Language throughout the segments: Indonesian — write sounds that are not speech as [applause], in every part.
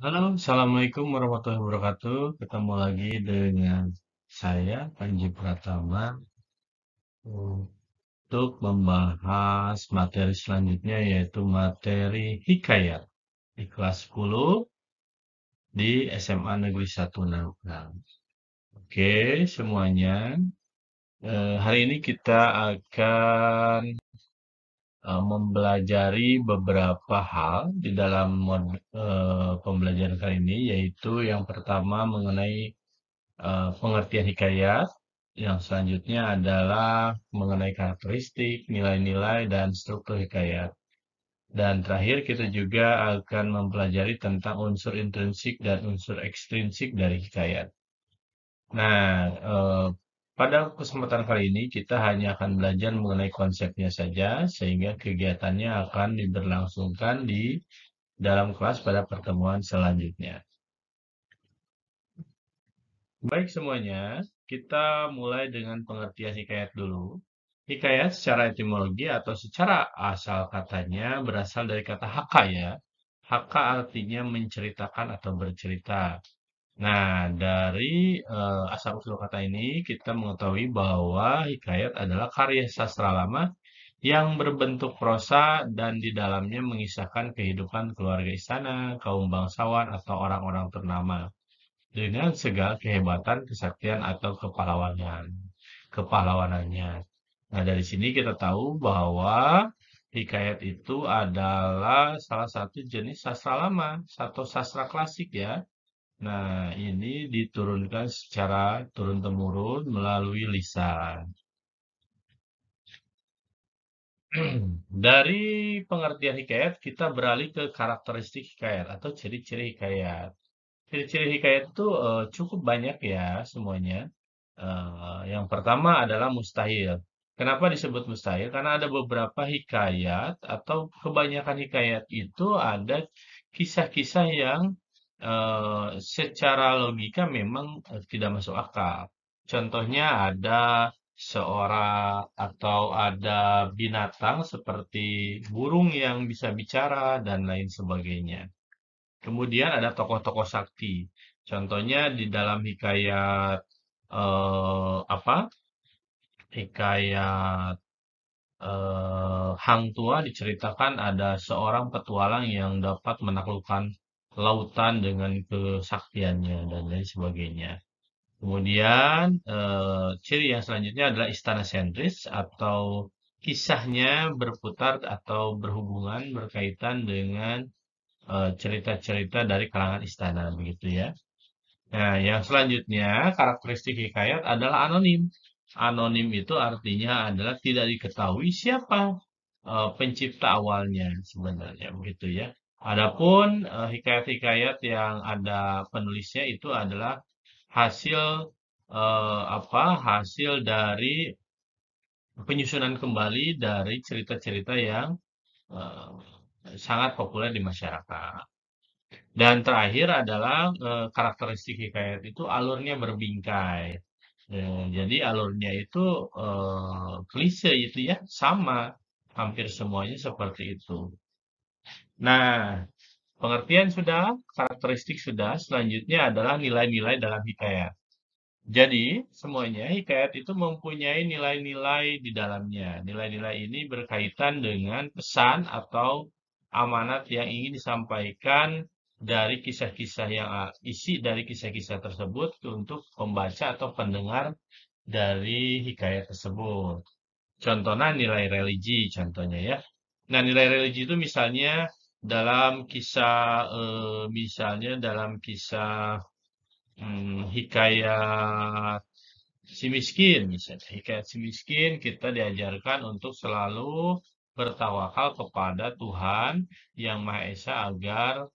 Halo, Assalamualaikum warahmatullahi wabarakatuh. Ketemu lagi dengan saya, Panji Pratama, untuk membahas materi selanjutnya, yaitu materi Hikayat di kelas 10 di SMA Negeri 1 Nangkrang. Oke, semuanya. Eh, hari ini kita akan Eh, mempelajari beberapa hal di dalam mod, uh, eh, pembelajaran kali ini, yaitu yang pertama mengenai uh, pengertian hikayat, yang selanjutnya adalah mengenai karakteristik, nilai-nilai, dan struktur hikayat. Dan terakhir kita juga akan mempelajari tentang unsur intrinsik dan unsur ekstrinsik dari hikayat. Nah, pada kesempatan kali ini, kita hanya akan belajar mengenai konsepnya saja, sehingga kegiatannya akan diberlangsungkan di dalam kelas pada pertemuan selanjutnya. Baik semuanya, kita mulai dengan pengertian hikayat dulu. Hikayat secara etimologi atau secara asal katanya berasal dari kata haka ya. Haka artinya menceritakan atau bercerita. Nah, dari uh, asal usul kata ini kita mengetahui bahwa hikayat adalah karya sastra lama yang berbentuk prosa dan di dalamnya mengisahkan kehidupan keluarga istana, kaum bangsawan, atau orang-orang ternama dengan segala kehebatan, kesaktian, atau kepahlawanan. Kepahlawanannya. Nah, dari sini kita tahu bahwa hikayat itu adalah salah satu jenis sastra lama, satu sastra klasik ya Nah, ini diturunkan secara turun-temurun melalui lisan. [clears throat] Dari pengertian hikayat, kita beralih ke karakteristik hikayat atau ciri-ciri hikayat. Ciri-ciri hikayat itu uh, cukup banyak ya semuanya. Uh, yang pertama adalah mustahil. Kenapa disebut mustahil? Karena ada beberapa hikayat atau kebanyakan hikayat itu ada kisah-kisah yang Eh, secara logika memang eh, tidak masuk akal. Contohnya ada seorang atau ada binatang seperti burung yang bisa bicara dan lain sebagainya. Kemudian ada tokoh-tokoh sakti. Contohnya di dalam hikayat eh, apa? Hikayat eh, Hang Tua diceritakan ada seorang petualang yang dapat menaklukkan lautan dengan kesaktiannya dan lain sebagainya. Kemudian e, ciri yang selanjutnya adalah istana sentris atau kisahnya berputar atau berhubungan berkaitan dengan eh, cerita-cerita dari kalangan istana begitu ya. Nah, yang selanjutnya karakteristik hikayat adalah anonim. Anonim itu artinya adalah tidak diketahui siapa uh, pencipta awalnya sebenarnya begitu ya. Adapun hikayat eh, hikayat-hikayat yang ada penulisnya itu adalah hasil eh, apa? Hasil dari penyusunan kembali dari cerita-cerita yang uh, sangat populer di masyarakat. Dan terakhir adalah uh, karakteristik hikayat itu alurnya berbingkai. Uh, jadi alurnya itu uh, klise itu ya sama hampir semuanya seperti itu. Nah, pengertian sudah, karakteristik sudah, selanjutnya adalah nilai-nilai dalam hikayat. Jadi, semuanya hikayat itu mempunyai nilai-nilai di dalamnya. Nilai-nilai ini berkaitan dengan pesan atau amanat yang ingin disampaikan dari kisah-kisah yang ah, isi dari kisah-kisah tersebut untuk pembaca atau pendengar dari hikayat tersebut. Contohnya nilai religi, contohnya ya. Nah, nilai religi itu misalnya dalam kisah uh, misalnya dalam kisah um, hikayat si miskin misalnya hikayat si miskin kita diajarkan untuk selalu bertawakal kepada Tuhan yang Maha Esa agar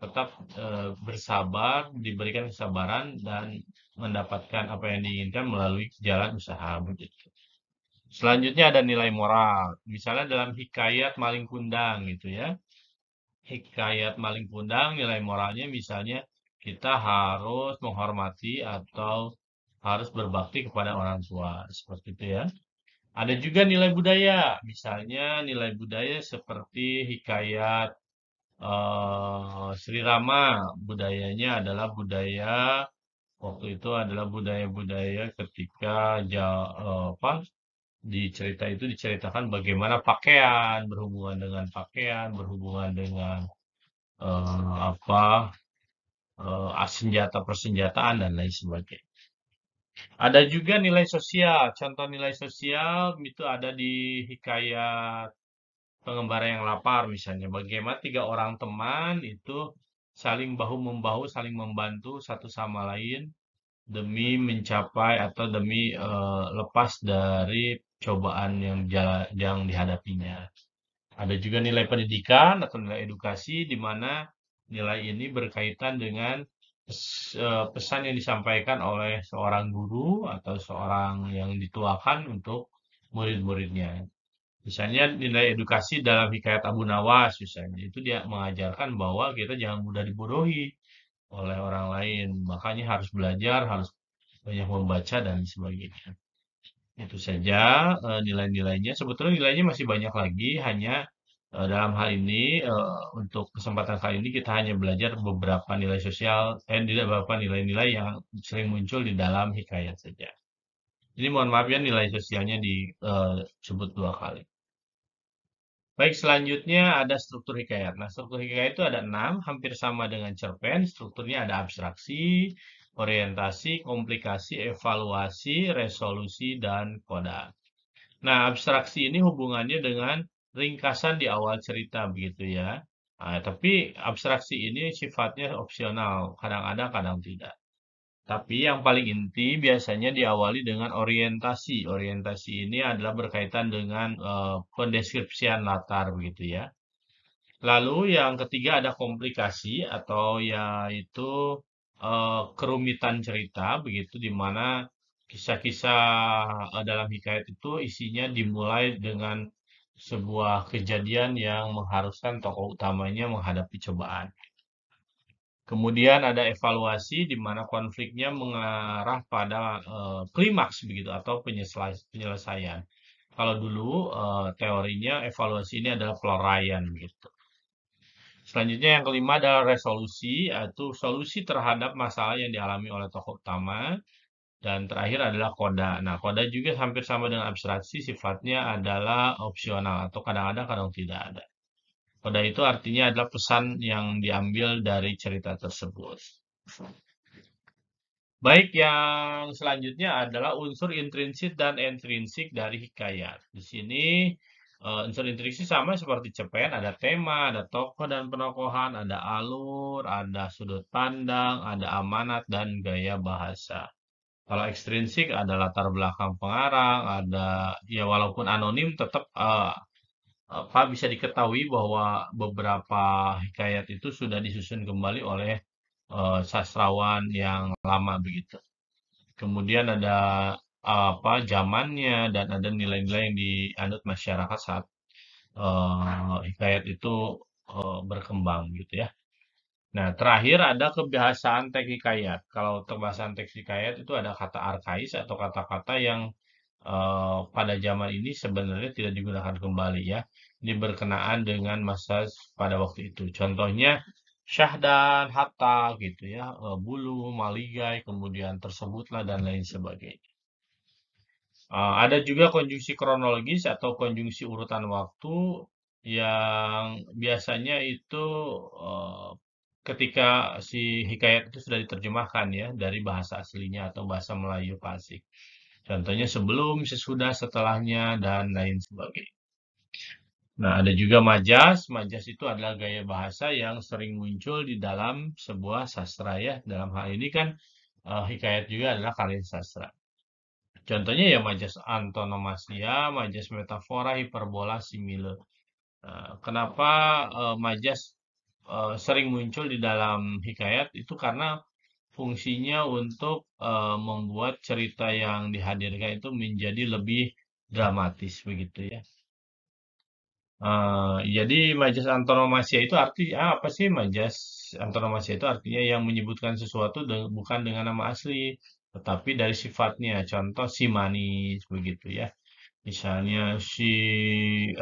tetap e, bersabar diberikan kesabaran dan mendapatkan apa yang diinginkan melalui jalan usaha begitu. Selanjutnya ada nilai moral, misalnya dalam hikayat maling kundang gitu ya hikayat maling kundang nilai moralnya misalnya kita harus menghormati atau harus berbakti kepada orang tua seperti itu ya. Ada juga nilai budaya, misalnya nilai budaya seperti hikayat eh, Sri Rama, budayanya adalah budaya waktu itu adalah budaya-budaya ketika ja, uh, apa di cerita itu diceritakan bagaimana pakaian berhubungan dengan pakaian berhubungan dengan uh, apa uh, eh, senjata persenjataan dan lain sebagainya. Ada juga nilai sosial. Contoh nilai sosial itu ada di hikayat pengembara yang lapar misalnya. Bagaimana tiga orang teman itu saling bahu membahu, saling membantu satu sama lain demi mencapai atau demi uh, lepas dari cobaan yang yang dihadapinya. Ada juga nilai pendidikan atau nilai edukasi di mana nilai ini berkaitan dengan e, pesan yang disampaikan oleh seorang guru atau seorang yang dituakan untuk murid-muridnya. Misalnya nilai edukasi dalam hikayat Abu Nawas misalnya itu dia mengajarkan bahwa kita jangan mudah dibodohi oleh orang lain, makanya harus belajar, harus banyak membaca dan sebagainya. Itu saja, eh, nilai-nilainya. Sebetulnya nilainya masih banyak lagi, hanya, eh, dalam hal ini, eh, untuk kesempatan kali ini kita hanya belajar beberapa nilai sosial eh, tidak beberapa nilai-nilai yang sering muncul di dalam hikayat saja. Jadi mohon maaf ya nilai sosialnya disebut dua kali. Baik, selanjutnya ada struktur hikayat. Nah, struktur hikayat itu ada enam hampir sama dengan cerpen, strukturnya ada abstraksi orientasi, komplikasi, evaluasi, resolusi, dan koda. Nah, abstraksi ini hubungannya dengan ringkasan di awal cerita begitu ya. Nah, tapi abstraksi ini sifatnya opsional, kadang ada, kadang tidak. Tapi yang paling inti biasanya diawali dengan orientasi. Orientasi ini adalah berkaitan dengan e, pendeskripsian latar begitu ya. Lalu yang ketiga ada komplikasi atau yaitu uh, kerumitan cerita begitu di mana kisah-kisah uh, dalam hikayat itu isinya dimulai dengan sebuah kejadian yang mengharuskan tokoh utamanya menghadapi cobaan. Kemudian ada evaluasi di mana konfliknya mengarah pada uh, klimaks begitu atau penyelesaian. Kalau dulu uh, teorinya evaluasi ini adalah peloraian gitu. Selanjutnya yang kelima adalah resolusi, yaitu solusi terhadap masalah yang dialami oleh tokoh utama. Dan terakhir adalah koda. Nah, koda juga hampir sama dengan abstraksi, sifatnya adalah opsional atau kadang-kadang kadang tidak ada. Koda itu artinya adalah pesan yang diambil dari cerita tersebut. Baik, yang selanjutnya adalah unsur intrinsik dan intrinsik dari hikayat. Di sini Uh, unsur intriksi sama seperti Cepen, ada tema, ada tokoh dan penokohan, ada alur, ada sudut pandang, ada amanat dan gaya bahasa. Kalau ekstrinsik ada latar belakang pengarang, ada ya walaupun anonim tetap uh, eh, apa bisa diketahui bahwa beberapa hikayat itu sudah disusun kembali oleh uh, sastrawan yang lama begitu. Kemudian ada apa zamannya dan ada nilai-nilai yang dianut masyarakat saat uh, hikayat itu uh, berkembang gitu ya. Nah, terakhir ada kebiasaan teks hikayat. Kalau kebiasaan teks hikayat itu ada kata arkais atau kata-kata yang uh, pada zaman ini sebenarnya tidak digunakan kembali ya. Ini berkenaan dengan masa pada waktu itu. Contohnya syahdan, hatta gitu ya, bulu, maligai, kemudian tersebutlah dan lain sebagainya. Eh, ada juga konjungsi kronologis atau konjungsi urutan waktu yang biasanya itu eh, ketika si hikayat itu sudah diterjemahkan ya dari bahasa aslinya atau bahasa Melayu Pasik. Contohnya sebelum, sesudah, setelahnya, dan lain sebagainya. Nah, ada juga majas. Majas itu adalah gaya bahasa yang sering muncul di dalam sebuah sastra ya. Dalam hal ini kan eh, hikayat juga adalah karya sastra. Contohnya ya majas antonomasia, majas metafora, hiperbola, simile. Eh, kenapa eh, majas eh, sering muncul di dalam hikayat itu karena fungsinya untuk membuat cerita yang dihadirkan itu menjadi lebih dramatis begitu ya. Uh, jadi majas antonomasia itu arti ah, apa sih majas antonomasia itu artinya yang menyebutkan sesuatu de bukan dengan nama asli tetapi dari sifatnya contoh si manis begitu ya misalnya si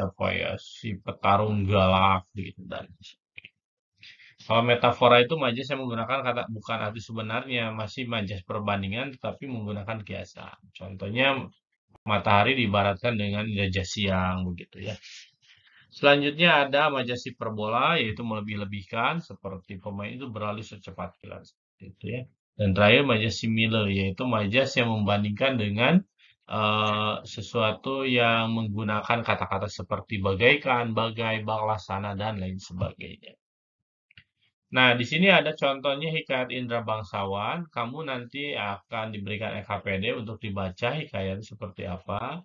apa ya si petarung galak begitu dan kalau metafora itu majas yang menggunakan kata bukan arti sebenarnya masih majas perbandingan tetapi menggunakan kiasan contohnya matahari diibaratkan dengan gajah siang begitu ya Selanjutnya ada majasi perbola yaitu melebih-lebihkan seperti pemain itu berlalu secepat kilat itu ya. Dan terakhir majas similar yaitu majas yang membandingkan dengan uh, sesuatu yang menggunakan kata-kata seperti bagaikan, bagai, sana dan lain sebagainya. Nah, di sini ada contohnya Hikayat Indra Bangsawan. Kamu nanti akan diberikan EKPD untuk dibaca hikayat seperti apa.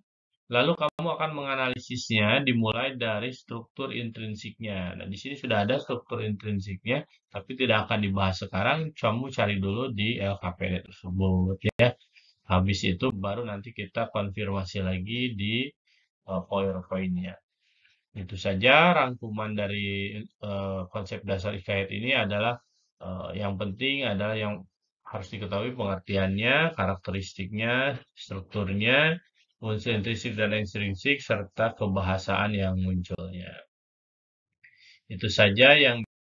Lalu kamu akan menganalisisnya dimulai dari struktur intrinsiknya. Nah, di sini sudah ada struktur intrinsiknya, tapi tidak akan dibahas sekarang. Kamu cari dulu di LKPD tersebut ya. Habis itu baru nanti kita konfirmasi lagi di uh, PowerPoint-nya. Itu saja rangkuman dari uh, konsep dasar ikat ini adalah uh, yang penting adalah yang harus diketahui pengertiannya, karakteristiknya, strukturnya, konsentrisik dan ekstrinsik serta kebahasaan yang munculnya. Itu saja yang